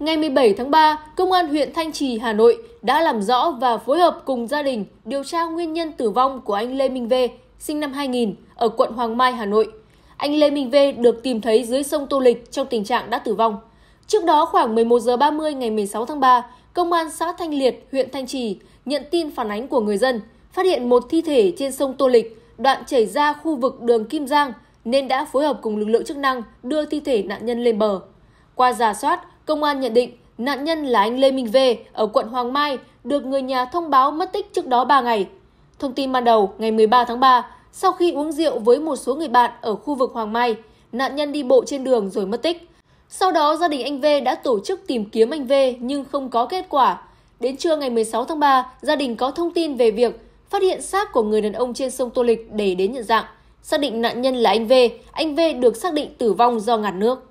Ngày 17 tháng 3, Công an huyện Thanh Trì, Hà Nội đã làm rõ và phối hợp cùng gia đình điều tra nguyên nhân tử vong của anh Lê Minh V, sinh năm 2000, ở quận Hoàng Mai, Hà Nội. Anh Lê Minh V được tìm thấy dưới sông Tô Lịch trong tình trạng đã tử vong. Trước đó khoảng 11 giờ 30 ngày 16 tháng 3, Công an xã Thanh Liệt, huyện Thanh Trì nhận tin phản ánh của người dân, phát hiện một thi thể trên sông Tô Lịch, đoạn chảy ra khu vực đường Kim Giang nên đã phối hợp cùng lực lượng chức năng đưa thi thể nạn nhân lên bờ. Qua giả soát, Công an nhận định nạn nhân là anh Lê Minh V ở quận Hoàng Mai được người nhà thông báo mất tích trước đó 3 ngày. Thông tin ban đầu ngày 13 tháng 3, sau khi uống rượu với một số người bạn ở khu vực Hoàng Mai, nạn nhân đi bộ trên đường rồi mất tích. Sau đó gia đình anh V đã tổ chức tìm kiếm anh V nhưng không có kết quả. Đến trưa ngày 16 tháng 3, gia đình có thông tin về việc phát hiện xác của người đàn ông trên sông Tô Lịch để đến nhận dạng. Xác định nạn nhân là anh V, anh V được xác định tử vong do ngạt nước.